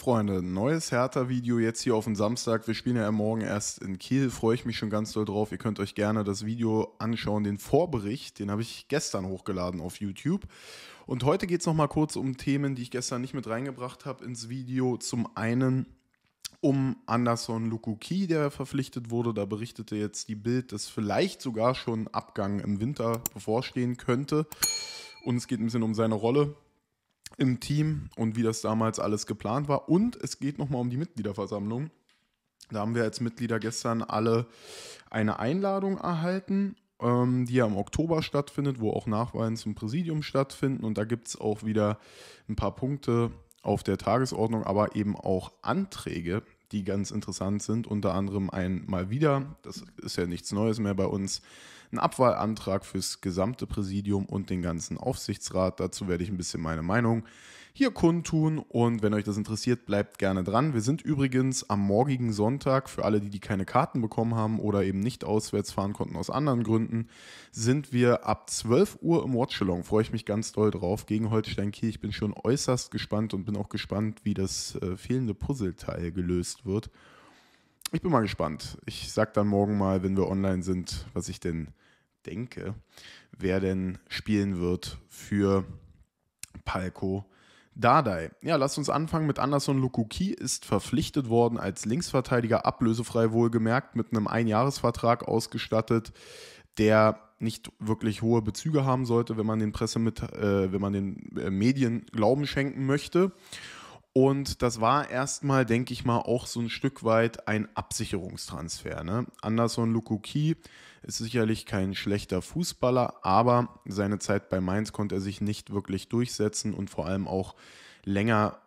Freunde, neues Hertha-Video jetzt hier auf dem Samstag. Wir spielen ja morgen erst in Kiel, freue ich mich schon ganz doll drauf. Ihr könnt euch gerne das Video anschauen, den Vorbericht, den habe ich gestern hochgeladen auf YouTube. Und heute geht es nochmal kurz um Themen, die ich gestern nicht mit reingebracht habe ins Video. Zum einen um Anderson Lukuki, der verpflichtet wurde. Da berichtete jetzt die Bild, dass vielleicht sogar schon Abgang im Winter bevorstehen könnte. Und es geht ein bisschen um seine Rolle im Team und wie das damals alles geplant war. Und es geht nochmal um die Mitgliederversammlung. Da haben wir als Mitglieder gestern alle eine Einladung erhalten, ähm, die ja im Oktober stattfindet, wo auch Nachweisen zum Präsidium stattfinden. Und da gibt es auch wieder ein paar Punkte auf der Tagesordnung, aber eben auch Anträge, die ganz interessant sind. Unter anderem einmal wieder, das ist ja nichts Neues mehr bei uns, ein Abwahlantrag fürs gesamte Präsidium und den ganzen Aufsichtsrat. Dazu werde ich ein bisschen meine Meinung hier kundtun. Und wenn euch das interessiert, bleibt gerne dran. Wir sind übrigens am morgigen Sonntag, für alle, die, die keine Karten bekommen haben oder eben nicht auswärts fahren konnten aus anderen Gründen, sind wir ab 12 Uhr im Watchalong. Freue ich mich ganz doll drauf gegen Holstein Kiel. Ich bin schon äußerst gespannt und bin auch gespannt, wie das äh, fehlende Puzzleteil gelöst wird. Ich bin mal gespannt. Ich sag dann morgen mal, wenn wir online sind, was ich denn denke, wer denn spielen wird für Palco. Dardai. Ja, lasst uns anfangen mit Anderson Lukuki, ist verpflichtet worden als Linksverteidiger, ablösefrei wohlgemerkt, mit einem Einjahresvertrag ausgestattet, der nicht wirklich hohe Bezüge haben sollte, wenn man den Presse mit, äh, wenn man den äh, Medien Glauben schenken möchte. Und das war erstmal, denke ich mal, auch so ein Stück weit ein Absicherungstransfer. Ne? Anderson Lukuki ist sicherlich kein schlechter Fußballer, aber seine Zeit bei Mainz konnte er sich nicht wirklich durchsetzen und vor allem auch länger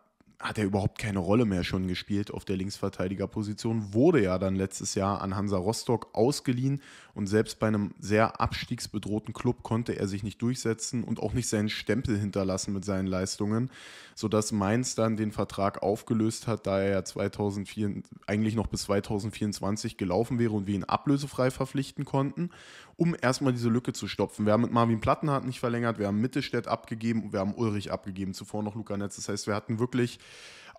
hat er überhaupt keine Rolle mehr schon gespielt auf der Linksverteidigerposition, wurde ja dann letztes Jahr an Hansa Rostock ausgeliehen und selbst bei einem sehr abstiegsbedrohten Club konnte er sich nicht durchsetzen und auch nicht seinen Stempel hinterlassen mit seinen Leistungen, sodass Mainz dann den Vertrag aufgelöst hat, da er ja 2004, eigentlich noch bis 2024 gelaufen wäre und wir ihn ablösefrei verpflichten konnten um erstmal diese Lücke zu stopfen. Wir haben mit Marvin Plattenhardt nicht verlängert, wir haben Mittelstädt abgegeben und wir haben Ulrich abgegeben, zuvor noch Luca Netz. Das heißt, wir hatten wirklich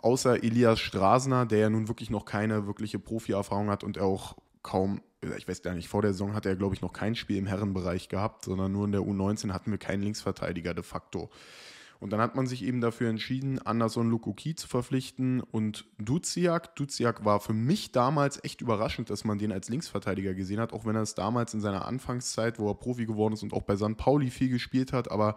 außer Elias Strasner, der ja nun wirklich noch keine wirkliche Profi-Erfahrung hat und er auch kaum, ich weiß gar nicht, vor der Saison hat er, glaube ich, noch kein Spiel im Herrenbereich gehabt, sondern nur in der U19 hatten wir keinen Linksverteidiger de facto. Und dann hat man sich eben dafür entschieden, Anderson Lukuki zu verpflichten und Duziak. Duziak war für mich damals echt überraschend, dass man den als Linksverteidiger gesehen hat, auch wenn er es damals in seiner Anfangszeit, wo er Profi geworden ist und auch bei San Pauli viel gespielt hat, aber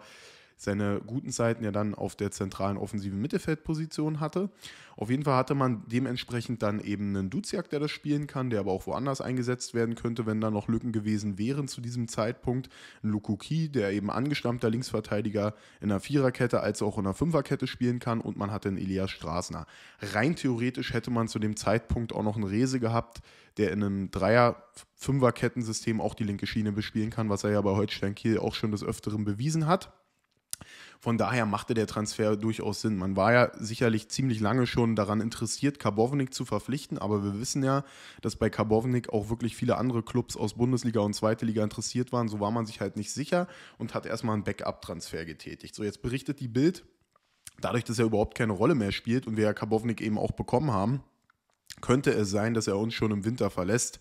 seine guten Zeiten ja dann auf der zentralen offensiven Mittelfeldposition hatte. Auf jeden Fall hatte man dementsprechend dann eben einen Duziak, der das spielen kann, der aber auch woanders eingesetzt werden könnte, wenn da noch Lücken gewesen wären zu diesem Zeitpunkt. Ein Lukuki, der eben angestammter Linksverteidiger in einer Viererkette als auch in einer Fünferkette spielen kann und man hatte einen Elias Straßner. Rein theoretisch hätte man zu dem Zeitpunkt auch noch einen Rese gehabt, der in einem dreier Fünferkettensystem auch die linke Schiene bespielen kann, was er ja bei Holstein Kiel auch schon des Öfteren bewiesen hat. Von daher machte der Transfer durchaus Sinn. Man war ja sicherlich ziemlich lange schon daran interessiert, Karbovnik zu verpflichten, aber wir wissen ja, dass bei Karbovnik auch wirklich viele andere Clubs aus Bundesliga und Zweite Liga interessiert waren. So war man sich halt nicht sicher und hat erstmal einen Backup-Transfer getätigt. So, jetzt berichtet die Bild, dadurch, dass er überhaupt keine Rolle mehr spielt und wir ja Karbovnik eben auch bekommen haben, könnte es sein, dass er uns schon im Winter verlässt,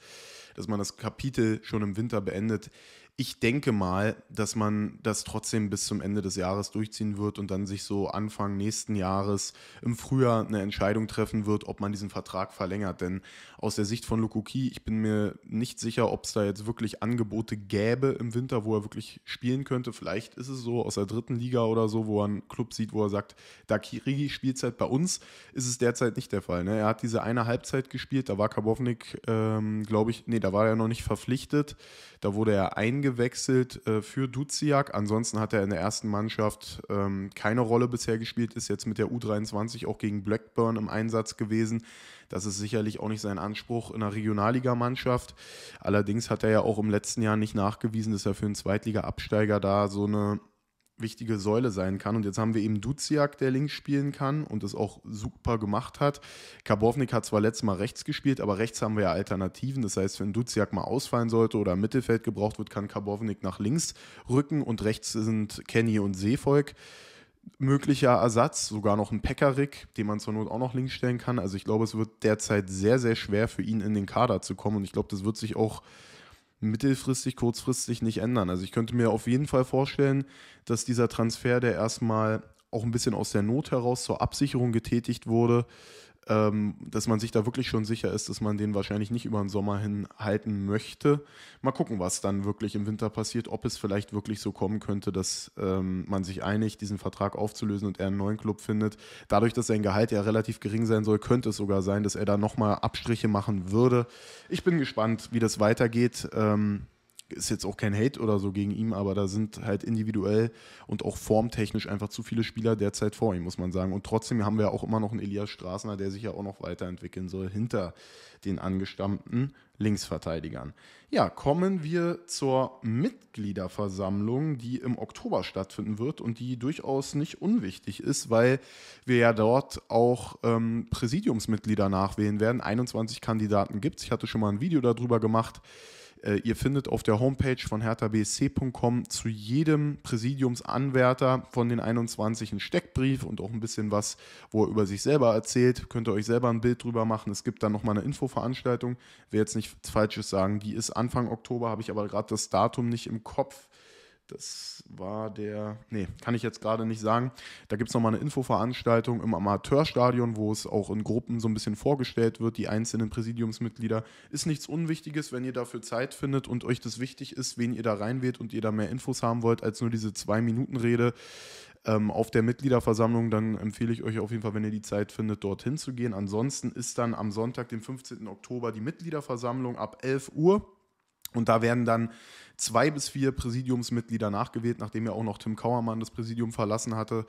dass man das Kapitel schon im Winter beendet ich denke mal, dass man das trotzdem bis zum Ende des Jahres durchziehen wird und dann sich so Anfang nächsten Jahres im Frühjahr eine Entscheidung treffen wird, ob man diesen Vertrag verlängert. Denn aus der Sicht von Lukuki, ich bin mir nicht sicher, ob es da jetzt wirklich Angebote gäbe im Winter, wo er wirklich spielen könnte. Vielleicht ist es so aus der dritten Liga oder so, wo er einen Club sieht, wo er sagt, da kriege Spielzeit. Bei uns ist es derzeit nicht der Fall. Ne? Er hat diese eine Halbzeit gespielt, da war Kabownik, ähm, glaube ich, nee, da war er noch nicht verpflichtet. Da wurde er eingesetzt eingewechselt äh, für Duziak. Ansonsten hat er in der ersten Mannschaft ähm, keine Rolle bisher gespielt, ist jetzt mit der U23 auch gegen Blackburn im Einsatz gewesen. Das ist sicherlich auch nicht sein Anspruch in einer Regionalligamannschaft. Allerdings hat er ja auch im letzten Jahr nicht nachgewiesen, dass er für einen Zweitliga-Absteiger da so eine wichtige Säule sein kann. Und jetzt haben wir eben Duziak, der links spielen kann und es auch super gemacht hat. Kabownik hat zwar letztes Mal rechts gespielt, aber rechts haben wir ja Alternativen. Das heißt, wenn Duziak mal ausfallen sollte oder im Mittelfeld gebraucht wird, kann Kabownik nach links rücken und rechts sind Kenny und Seevolk möglicher Ersatz, sogar noch ein Pekarik, den man zur Not auch noch links stellen kann. Also ich glaube, es wird derzeit sehr, sehr schwer für ihn in den Kader zu kommen und ich glaube, das wird sich auch mittelfristig, kurzfristig nicht ändern. Also ich könnte mir auf jeden Fall vorstellen, dass dieser Transfer, der erstmal auch ein bisschen aus der Not heraus zur Absicherung getätigt wurde, ähm, dass man sich da wirklich schon sicher ist, dass man den wahrscheinlich nicht über den Sommer hin halten möchte. Mal gucken, was dann wirklich im Winter passiert, ob es vielleicht wirklich so kommen könnte, dass ähm, man sich einigt, diesen Vertrag aufzulösen und er einen neuen Club findet. Dadurch, dass sein Gehalt ja relativ gering sein soll, könnte es sogar sein, dass er da nochmal Abstriche machen würde. Ich bin gespannt, wie das weitergeht. Ähm, ist jetzt auch kein Hate oder so gegen ihn, aber da sind halt individuell und auch formtechnisch einfach zu viele Spieler derzeit vor ihm, muss man sagen. Und trotzdem haben wir auch immer noch einen Elias Straßner, der sich ja auch noch weiterentwickeln soll, hinter den angestammten Linksverteidigern. Ja, kommen wir zur Mitgliederversammlung, die im Oktober stattfinden wird und die durchaus nicht unwichtig ist, weil wir ja dort auch ähm, Präsidiumsmitglieder nachwählen werden. 21 Kandidaten gibt es. Ich hatte schon mal ein Video darüber gemacht. Äh, ihr findet auf der Homepage von herthabsc.com zu jedem Präsidiumsanwärter von den 21 einen Steckbrief und auch ein bisschen was, wo er über sich selber erzählt. Könnt ihr euch selber ein Bild drüber machen. Es gibt dann nochmal eine Infoveranstaltung. Wer jetzt nichts Falsches sagen. Die ist Anfang Oktober, habe ich aber gerade das Datum nicht im Kopf. Das war der, nee, kann ich jetzt gerade nicht sagen. Da gibt es nochmal eine Infoveranstaltung im Amateurstadion, wo es auch in Gruppen so ein bisschen vorgestellt wird, die einzelnen Präsidiumsmitglieder. Ist nichts Unwichtiges, wenn ihr dafür Zeit findet und euch das wichtig ist, wen ihr da reinwählt und ihr da mehr Infos haben wollt, als nur diese Zwei-Minuten-Rede ähm, auf der Mitgliederversammlung, dann empfehle ich euch auf jeden Fall, wenn ihr die Zeit findet, dorthin zu gehen. Ansonsten ist dann am Sonntag, dem 15. Oktober, die Mitgliederversammlung ab 11 Uhr und da werden dann zwei bis vier Präsidiumsmitglieder nachgewählt, nachdem ja auch noch Tim Kauermann das Präsidium verlassen hatte.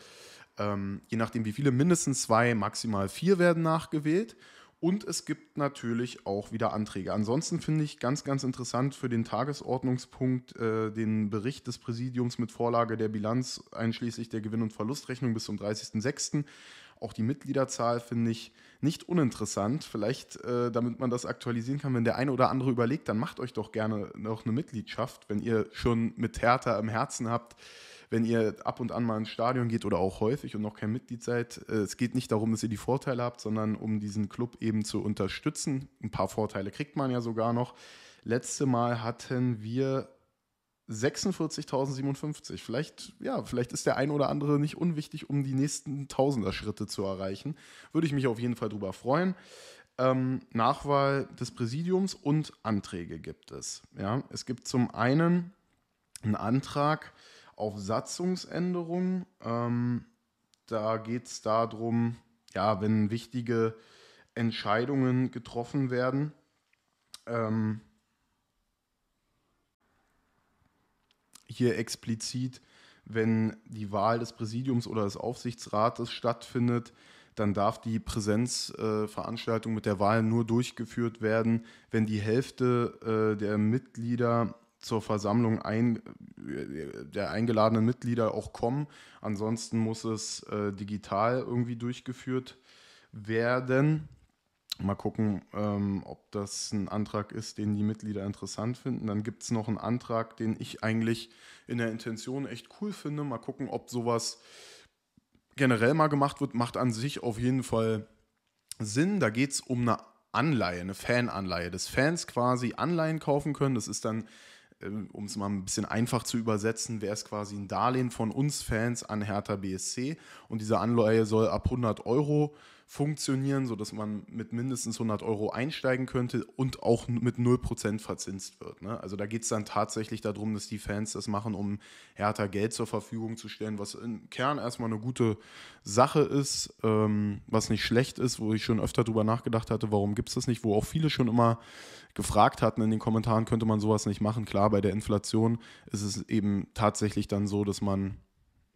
Ähm, je nachdem wie viele, mindestens zwei, maximal vier werden nachgewählt. Und es gibt natürlich auch wieder Anträge. Ansonsten finde ich ganz, ganz interessant für den Tagesordnungspunkt äh, den Bericht des Präsidiums mit Vorlage der Bilanz einschließlich der Gewinn- und Verlustrechnung bis zum 30.06. Auch die Mitgliederzahl finde ich nicht uninteressant. Vielleicht, äh, damit man das aktualisieren kann, wenn der eine oder andere überlegt, dann macht euch doch gerne noch eine Mitgliedschaft, wenn ihr schon mit Hertha im Herzen habt wenn ihr ab und an mal ins Stadion geht oder auch häufig und noch kein Mitglied seid. Äh, es geht nicht darum, dass ihr die Vorteile habt, sondern um diesen Club eben zu unterstützen. Ein paar Vorteile kriegt man ja sogar noch. Letzte Mal hatten wir 46.057. Vielleicht, ja, vielleicht ist der ein oder andere nicht unwichtig, um die nächsten Tausender-Schritte zu erreichen. Würde ich mich auf jeden Fall drüber freuen. Ähm, Nachwahl des Präsidiums und Anträge gibt es. Ja, es gibt zum einen einen Antrag auf Satzungsänderung. Ähm, da geht es darum, ja, wenn wichtige Entscheidungen getroffen werden, ähm, hier explizit, wenn die Wahl des Präsidiums oder des Aufsichtsrates stattfindet, dann darf die Präsenzveranstaltung äh, mit der Wahl nur durchgeführt werden, wenn die Hälfte äh, der Mitglieder zur Versammlung ein, äh, der eingeladenen Mitglieder auch kommen. Ansonsten muss es äh, digital irgendwie durchgeführt werden. Mal gucken, ähm, ob das ein Antrag ist, den die Mitglieder interessant finden. Dann gibt es noch einen Antrag, den ich eigentlich in der Intention echt cool finde. Mal gucken, ob sowas generell mal gemacht wird. Macht an sich auf jeden Fall Sinn. Da geht es um eine Anleihe, eine Fananleihe, dass Fans quasi Anleihen kaufen können. Das ist dann ähm, um es mal ein bisschen einfach zu übersetzen, wäre es quasi ein Darlehen von uns Fans an Hertha BSC. Und diese Anleihe soll ab 100 Euro funktionieren, sodass man mit mindestens 100 Euro einsteigen könnte und auch mit 0% verzinst wird. Ne? Also da geht es dann tatsächlich darum, dass die Fans das machen, um Hertha Geld zur Verfügung zu stellen, was im Kern erstmal eine gute Sache ist, ähm, was nicht schlecht ist, wo ich schon öfter darüber nachgedacht hatte, warum gibt es das nicht, wo auch viele schon immer gefragt hatten in den Kommentaren, könnte man sowas nicht machen. Klar, bei der Inflation ist es eben tatsächlich dann so, dass man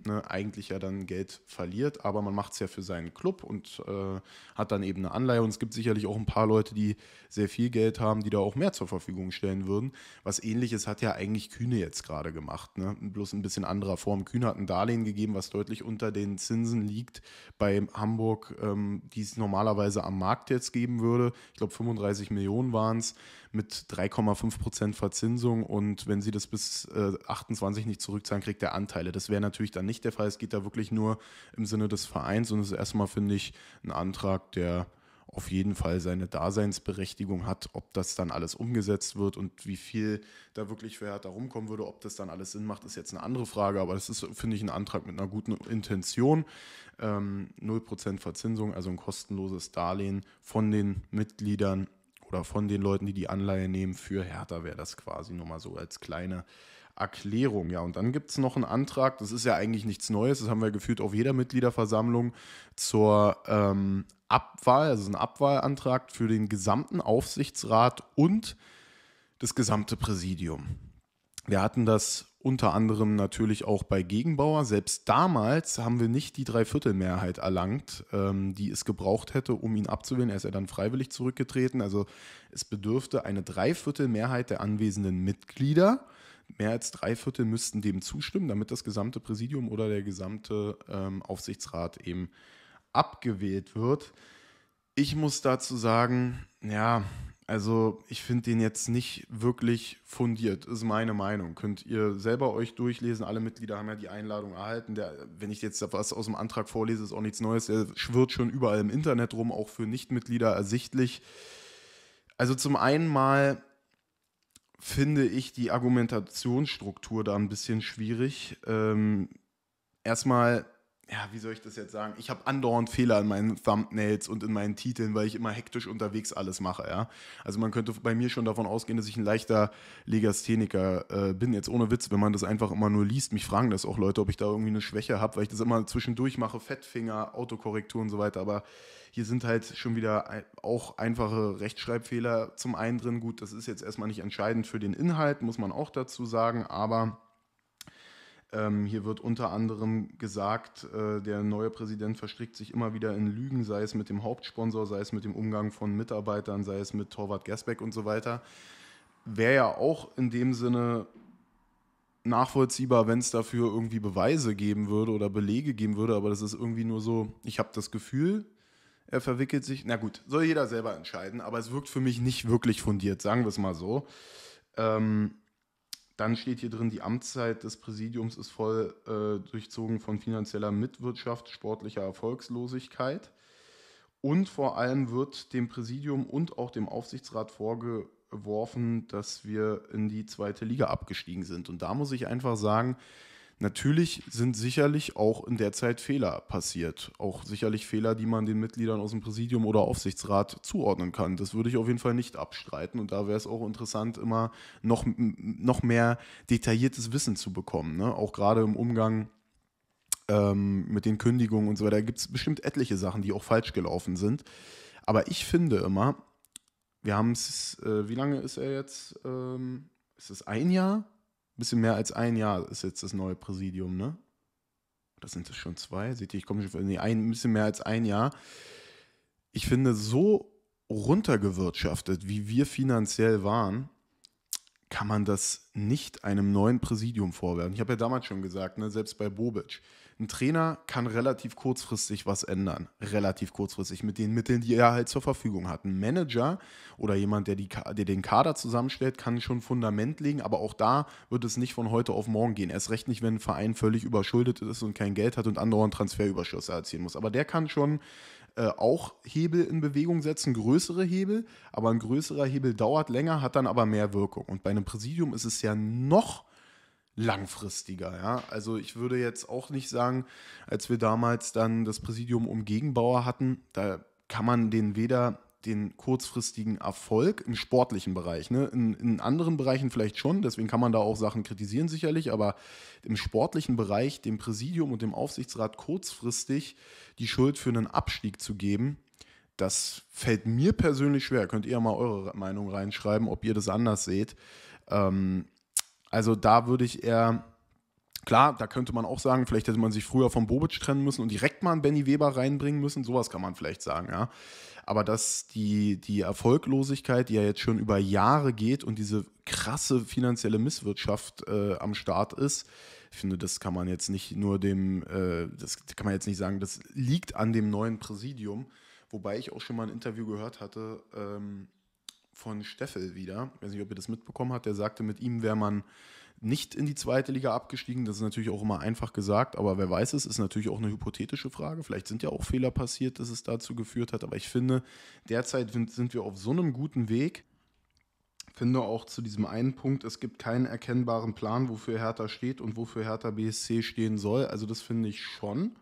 ne, eigentlich ja dann Geld verliert, aber man macht es ja für seinen Club und äh, hat dann eben eine Anleihe. Und es gibt sicherlich auch ein paar Leute, die sehr viel Geld haben, die da auch mehr zur Verfügung stellen würden. Was ähnliches hat ja eigentlich Kühne jetzt gerade gemacht, ne? bloß ein bisschen anderer Form. Kühne hat ein Darlehen gegeben, was deutlich unter den Zinsen liegt bei Hamburg, ähm, die es normalerweise am Markt jetzt geben würde. Ich glaube, 35 Millionen waren es mit 3,5 Verzinsung und wenn sie das bis äh, 28 nicht zurückzahlen, kriegt er Anteile. Das wäre natürlich dann nicht der Fall. Es geht da wirklich nur im Sinne des Vereins und das ist erstmal, finde ich, ein Antrag, der auf jeden Fall seine Daseinsberechtigung hat, ob das dann alles umgesetzt wird und wie viel da wirklich Wert da rumkommen würde, ob das dann alles Sinn macht, ist jetzt eine andere Frage, aber das ist, finde ich, ein Antrag mit einer guten Intention. Ähm, 0% Verzinsung, also ein kostenloses Darlehen von den Mitgliedern oder von den Leuten, die die Anleihe nehmen, für Hertha wäre das quasi nur mal so als kleine Erklärung. Ja, und dann gibt es noch einen Antrag, das ist ja eigentlich nichts Neues, das haben wir gefühlt auf jeder Mitgliederversammlung zur ähm, Abwahl, also ein Abwahlantrag für den gesamten Aufsichtsrat und das gesamte Präsidium. Wir hatten das unter anderem natürlich auch bei Gegenbauer. Selbst damals haben wir nicht die Dreiviertelmehrheit erlangt, ähm, die es gebraucht hätte, um ihn abzuwählen. Er ist ja dann freiwillig zurückgetreten. Also es bedürfte eine Dreiviertelmehrheit der anwesenden Mitglieder. Mehr als drei Viertel müssten dem zustimmen, damit das gesamte Präsidium oder der gesamte ähm, Aufsichtsrat eben abgewählt wird. Ich muss dazu sagen, ja, also ich finde den jetzt nicht wirklich fundiert, ist meine Meinung. Könnt ihr selber euch durchlesen. Alle Mitglieder haben ja die Einladung erhalten. Der, wenn ich jetzt was aus dem Antrag vorlese, ist auch nichts Neues. Der schwirrt schon überall im Internet rum, auch für Nichtmitglieder ersichtlich. Also zum einen mal finde ich die Argumentationsstruktur da ein bisschen schwierig. Ähm, erstmal ja, wie soll ich das jetzt sagen? Ich habe andauernd Fehler in meinen Thumbnails und in meinen Titeln, weil ich immer hektisch unterwegs alles mache, ja. Also man könnte bei mir schon davon ausgehen, dass ich ein leichter Legastheniker äh, bin. Jetzt ohne Witz, wenn man das einfach immer nur liest. Mich fragen das auch Leute, ob ich da irgendwie eine Schwäche habe, weil ich das immer zwischendurch mache, Fettfinger, Autokorrektur und so weiter. Aber hier sind halt schon wieder auch einfache Rechtschreibfehler zum einen drin. Gut, das ist jetzt erstmal nicht entscheidend für den Inhalt, muss man auch dazu sagen, aber ähm, hier wird unter anderem gesagt, äh, der neue Präsident verstrickt sich immer wieder in Lügen, sei es mit dem Hauptsponsor, sei es mit dem Umgang von Mitarbeitern, sei es mit Torwart Gersbeck und so weiter. Wäre ja auch in dem Sinne nachvollziehbar, wenn es dafür irgendwie Beweise geben würde oder Belege geben würde, aber das ist irgendwie nur so, ich habe das Gefühl, er verwickelt sich. Na gut, soll jeder selber entscheiden, aber es wirkt für mich nicht wirklich fundiert, sagen wir es mal so. Ähm, dann steht hier drin, die Amtszeit des Präsidiums ist voll äh, durchzogen von finanzieller Mitwirtschaft, sportlicher Erfolgslosigkeit. Und vor allem wird dem Präsidium und auch dem Aufsichtsrat vorgeworfen, dass wir in die zweite Liga abgestiegen sind. Und da muss ich einfach sagen, Natürlich sind sicherlich auch in der Zeit Fehler passiert. Auch sicherlich Fehler, die man den Mitgliedern aus dem Präsidium oder Aufsichtsrat zuordnen kann. Das würde ich auf jeden Fall nicht abstreiten. Und da wäre es auch interessant, immer noch, noch mehr detailliertes Wissen zu bekommen. Ne? Auch gerade im Umgang ähm, mit den Kündigungen und so weiter. gibt es bestimmt etliche Sachen, die auch falsch gelaufen sind. Aber ich finde immer, wir haben es, äh, wie lange ist er jetzt? Ähm, ist es ein Jahr? Ein bisschen mehr als ein Jahr ist jetzt das neue Präsidium, ne? Das sind es schon zwei. Seht ihr, ich komme schon. Nee, ein bisschen mehr als ein Jahr. Ich finde, so runtergewirtschaftet, wie wir finanziell waren, kann man das nicht einem neuen Präsidium vorwerfen. Ich habe ja damals schon gesagt, ne, selbst bei Bobic, ein Trainer kann relativ kurzfristig was ändern. Relativ kurzfristig mit den Mitteln, die er halt zur Verfügung hat. Ein Manager oder jemand, der, die, der den Kader zusammenstellt, kann schon Fundament legen, aber auch da wird es nicht von heute auf morgen gehen. Erst recht nicht, wenn ein Verein völlig überschuldet ist und kein Geld hat und andauernd Transferüberschüsse erzielen muss. Aber der kann schon äh, auch Hebel in Bewegung setzen, größere Hebel, aber ein größerer Hebel dauert länger, hat dann aber mehr Wirkung. Und bei einem Präsidium ist es ja noch langfristiger. Ja? Also ich würde jetzt auch nicht sagen, als wir damals dann das Präsidium um Gegenbauer hatten, da kann man den weder den kurzfristigen Erfolg im sportlichen Bereich. Ne? In, in, anderen Bereichen vielleicht schon, deswegen kann man da auch Sachen kritisieren sicherlich, aber im sportlichen Bereich dem Präsidium und dem Aufsichtsrat kurzfristig die Schuld für einen Abstieg zu geben, das fällt mir persönlich schwer. Könnt ihr mal eure Meinung reinschreiben, ob ihr das anders seht. Ähm, also da würde ich eher, klar, da könnte man auch sagen, vielleicht hätte man sich früher von Bobic trennen müssen und direkt mal einen Benny Weber reinbringen müssen. Sowas kann man vielleicht sagen, ja. Aber dass die, die Erfolglosigkeit, die ja jetzt schon über Jahre geht und diese krasse finanzielle Misswirtschaft äh, am Start ist, ich finde, das kann man jetzt nicht nur dem, äh, das kann man jetzt nicht sagen, das liegt an dem neuen Präsidium. Wobei ich auch schon mal ein Interview gehört hatte, ähm, von Steffel wieder. Ich weiß nicht, ob ihr das mitbekommen habt. Der sagte, mit ihm wäre man nicht in die zweite Liga abgestiegen. Das ist natürlich auch immer einfach gesagt, aber wer weiß es, ist natürlich auch eine hypothetische Frage. Vielleicht sind ja auch Fehler passiert, dass es dazu geführt hat. Aber ich finde, derzeit sind wir auf so einem guten Weg. Finde auch zu diesem einen Punkt, es gibt keinen erkennbaren Plan, wofür Hertha steht und wofür Hertha BSC stehen soll. Also das finde ich schon.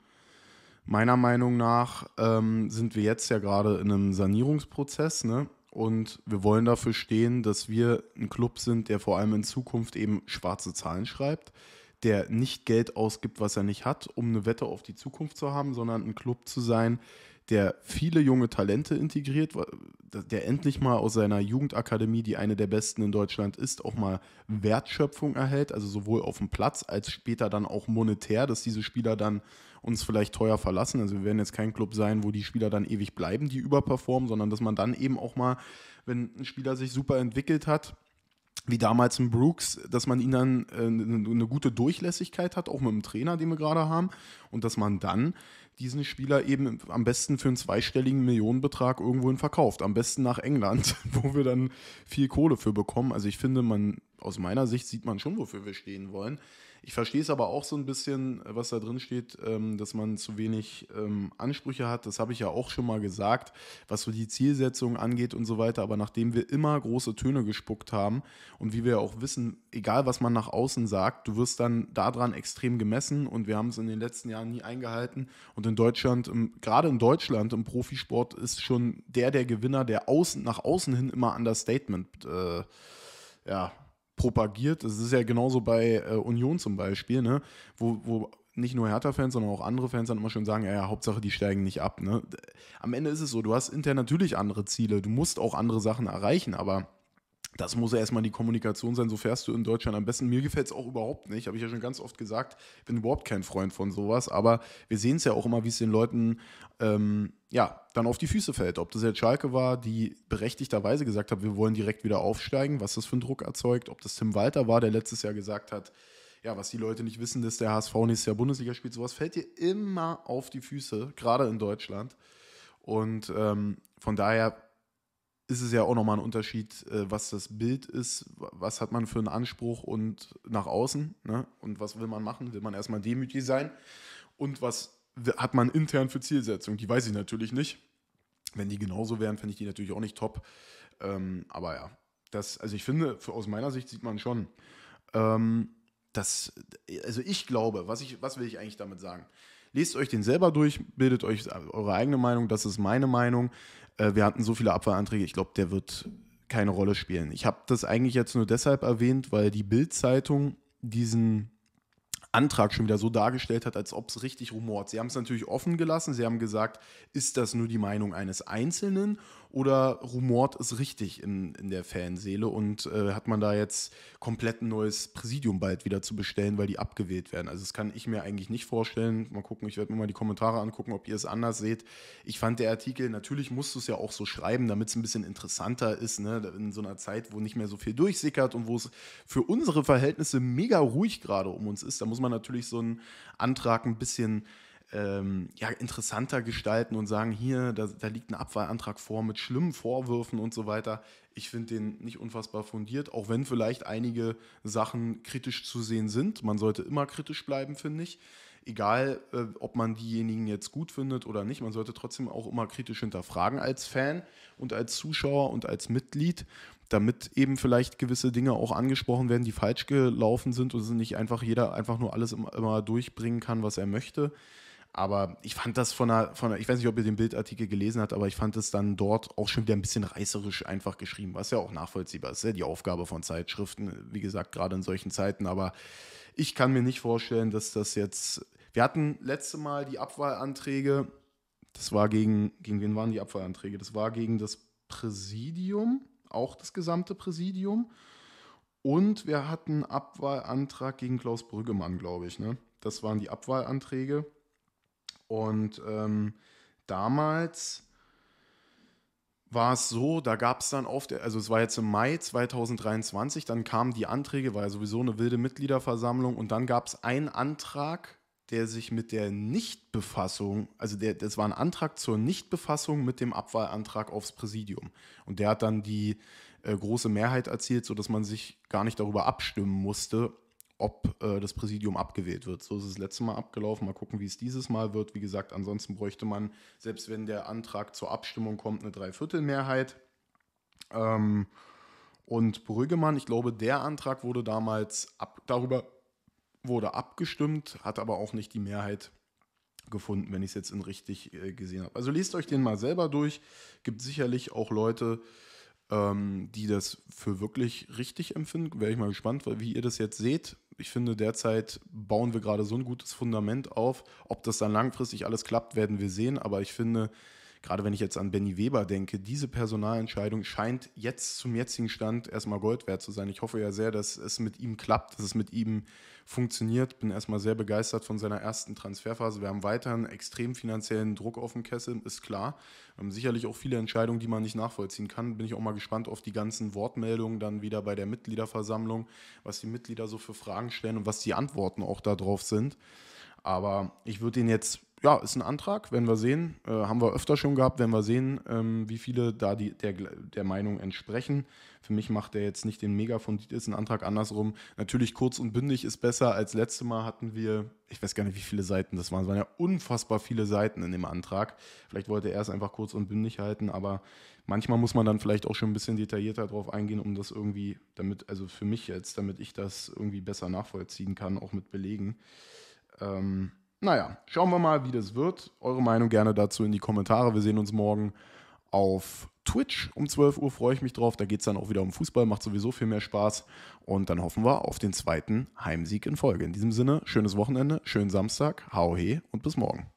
Meiner Meinung nach ähm, sind wir jetzt ja gerade in einem Sanierungsprozess. Ne? Und wir wollen dafür stehen, dass wir ein Club sind, der vor allem in Zukunft eben schwarze Zahlen schreibt, der nicht Geld ausgibt, was er nicht hat, um eine Wette auf die Zukunft zu haben, sondern ein Club zu sein, der viele junge Talente integriert, der endlich mal aus seiner Jugendakademie, die eine der besten in Deutschland ist, auch mal Wertschöpfung erhält, also sowohl auf dem Platz als später dann auch monetär, dass diese Spieler dann uns vielleicht teuer verlassen. Also wir werden jetzt kein Club sein, wo die Spieler dann ewig bleiben, die überperformen, sondern dass man dann eben auch mal, wenn ein Spieler sich super entwickelt hat, wie damals in Brooks, dass man ihnen dann äh, eine gute Durchlässigkeit hat, auch mit dem Trainer, den wir gerade haben, und dass man dann diesen Spieler eben am besten für einen zweistelligen Millionenbetrag irgendwohin verkauft. Am besten nach England, wo wir dann viel Kohle für bekommen. Also ich finde, man, aus meiner Sicht sieht man schon, wofür wir stehen wollen. Ich verstehe es aber auch so ein bisschen, äh, was da drin steht, ähm, dass man zu wenig ähm, Ansprüche hat. Das habe ich ja auch schon mal gesagt, was so die Zielsetzung angeht und so weiter. Aber nachdem wir immer große Töne gespuckt haben und wie wir auch wissen, egal was man nach außen sagt, du wirst dann daran extrem gemessen und wir haben es in den letzten Jahren nie eingehalten. Und in Deutschland, gerade in Deutschland im Profisport, ist schon der der Gewinner, der außen, nach außen hin immer an Understatement äh, ja, propagiert. Das ist ja genauso bei äh, Union zum Beispiel, ne? wo, wo nicht nur Hertha-Fans, sondern auch andere Fans dann immer schon sagen, ja, ja, Hauptsache, die steigen nicht ab. Ne? Am Ende ist es so, du hast intern natürlich andere Ziele, du musst auch andere Sachen erreichen, aber das muss ja erstmal die Kommunikation sein, so fährst du in Deutschland am besten. Mir gefällt es auch überhaupt nicht, habe ich ja schon ganz oft gesagt, bin überhaupt kein Freund von sowas, aber wir sehen es ja auch immer, wie es den Leuten ähm, ja, dann auf die Füße fällt. Ob das jetzt Schalke war, die berechtigterweise gesagt hat, wir wollen direkt wieder aufsteigen, was das für einen Druck erzeugt. Ob das Tim Walter war, der letztes Jahr gesagt hat, ja, was die Leute nicht wissen, dass der HSV nächstes Jahr Bundesliga spielt. Sowas fällt dir immer auf die Füße, gerade in Deutschland. Und ähm, von daher ist es ja auch nochmal ein Unterschied, äh, was das Bild ist, was hat man für einen Anspruch und nach außen ne? und was will man machen? Will man erstmal demütig sein? Und was hat man intern für Zielsetzungen? Die weiß ich natürlich nicht. Wenn die genauso wären, fände ich die natürlich auch nicht top. Ähm, aber ja, das, also ich finde, für, aus meiner Sicht sieht man schon, ähm, dass, also ich glaube, was, ich, was will ich eigentlich damit sagen? Lest euch den selber durch, bildet euch äh, eure eigene Meinung, das ist meine Meinung. Äh, wir hatten so viele Abwahlanträge, ich glaube, der wird keine Rolle spielen. Ich habe das eigentlich jetzt nur deshalb erwähnt, weil die Bild-Zeitung diesen Antrag schon wieder so dargestellt hat, als ob es richtig rumort. Sie haben es natürlich offen gelassen. Sie haben gesagt, ist das nur die Meinung eines Einzelnen oder rumort es richtig in, in der Fanseele und äh, hat man da jetzt komplett ein neues Präsidium bald wieder zu bestellen, weil die abgewählt werden. Also das kann ich mir eigentlich nicht vorstellen. Mal gucken, ich werde mir mal die Kommentare angucken, ob ihr es anders seht. Ich fand der Artikel, natürlich musst du es ja auch so schreiben, damit es ein bisschen interessanter ist, ne? in so einer Zeit, wo nicht mehr so viel durchsickert und wo es für unsere Verhältnisse mega ruhig gerade um uns ist. Da muss muss man natürlich so einen Antrag ein bisschen ähm, ja, interessanter gestalten und sagen, hier, da, da, liegt ein Abwahlantrag vor mit schlimmen Vorwürfen und so weiter. Ich finde den nicht unfassbar fundiert, auch wenn vielleicht einige Sachen kritisch zu sehen sind. Man sollte immer kritisch bleiben, finde ich. Egal, äh, ob man diejenigen jetzt gut findet oder nicht, man sollte trotzdem auch immer kritisch hinterfragen als Fan und als Zuschauer und als Mitglied damit eben vielleicht gewisse Dinge auch angesprochen werden, die falsch gelaufen sind und es nicht einfach jeder einfach nur alles immer durchbringen kann, was er möchte. Aber ich fand das von einer, von einer, ich weiß nicht, ob ihr den Bildartikel gelesen habt, aber ich fand es dann dort auch schon wieder ein bisschen reißerisch einfach geschrieben, was ja auch nachvollziehbar ist. Ja die Aufgabe von Zeitschriften, wie gesagt, gerade in solchen Zeiten. Aber ich kann mir nicht vorstellen, dass das jetzt. Wir hatten letzte Mal die Abwahlanträge. Das war gegen, gegen wen waren die Abwahlanträge? Das war gegen das Präsidium auch das gesamte Präsidium. Und wir hatten einen Abwahlantrag gegen Klaus Brüggemann, glaube ich. Ne? Das waren die Abwahlanträge. Und ähm, damals war es so, da gab es dann oft, also es war jetzt im Mai 2023, dann kamen die Anträge, war ja sowieso eine wilde Mitgliederversammlung und dann gab es einen Antrag der sich mit der Nichtbefassung, also der, das war ein Antrag zur Nichtbefassung mit dem Abwahlantrag aufs Präsidium. Und der hat dann die äh, große Mehrheit erzielt, sodass man sich gar nicht darüber abstimmen musste, ob äh, das Präsidium abgewählt wird. So ist es das letzte Mal abgelaufen. Mal gucken, wie es dieses Mal wird. Wie gesagt, ansonsten bräuchte man, selbst wenn der Antrag zur Abstimmung kommt, eine Dreiviertelmehrheit. Ähm, und Brüggemann, ich glaube, der Antrag wurde damals ab, darüber wurde abgestimmt, hat aber auch nicht die Mehrheit gefunden, wenn ich es jetzt in richtig äh, gesehen habe. Also lest euch den mal selber durch. Gibt sicherlich auch Leute, ähm, die das für wirklich richtig empfinden. Wäre ich mal gespannt, wie ihr das jetzt seht. Ich finde, derzeit bauen wir gerade so ein gutes Fundament auf. Ob das dann langfristig alles klappt, werden wir sehen. Aber ich finde, gerade wenn ich jetzt an Benny Weber denke, diese Personalentscheidung scheint jetzt zum jetzigen Stand erstmal Gold wert zu sein. Ich hoffe ja sehr, dass es mit ihm klappt, dass es mit ihm funktioniert. Bin erstmal sehr begeistert von seiner ersten Transferphase. Wir haben weiterhin extrem finanziellen Druck auf dem Kessel, ist klar. sicherlich auch viele Entscheidungen, die man nicht nachvollziehen kann. Bin ich auch mal gespannt auf die ganzen Wortmeldungen dann wieder bei der Mitgliederversammlung, was die Mitglieder so für Fragen stellen und was die Antworten auch darauf sind. Aber ich würde ihn jetzt ja, ist ein Antrag, werden wir sehen. Äh, haben wir öfter schon gehabt, werden wir sehen, ähm, wie viele da die, der, der Meinung entsprechen. Für mich macht der jetzt nicht den Mega von Dietis Antrag andersrum. Natürlich kurz und bündig ist besser. Als letzte Mal hatten wir, ich weiß gar nicht, wie viele Seiten das waren. Es waren ja unfassbar viele Seiten in dem Antrag. Vielleicht wollte er es einfach kurz und bündig halten, aber manchmal muss man dann vielleicht auch schon ein bisschen detaillierter drauf eingehen, um das irgendwie, damit, also für mich jetzt, damit ich das irgendwie besser nachvollziehen kann, auch mit Belegen. Ähm, naja, schauen wir mal, wie das wird. Eure Meinung gerne dazu in die Kommentare. Wir sehen uns morgen auf Twitch um 12 Uhr. Freue ich mich drauf. Da geht es dann auch wieder um Fußball. Macht sowieso viel mehr Spaß. Und dann hoffen wir auf den zweiten Heimsieg in Folge. In diesem Sinne, schönes Wochenende, schönen Samstag, hau he und bis morgen.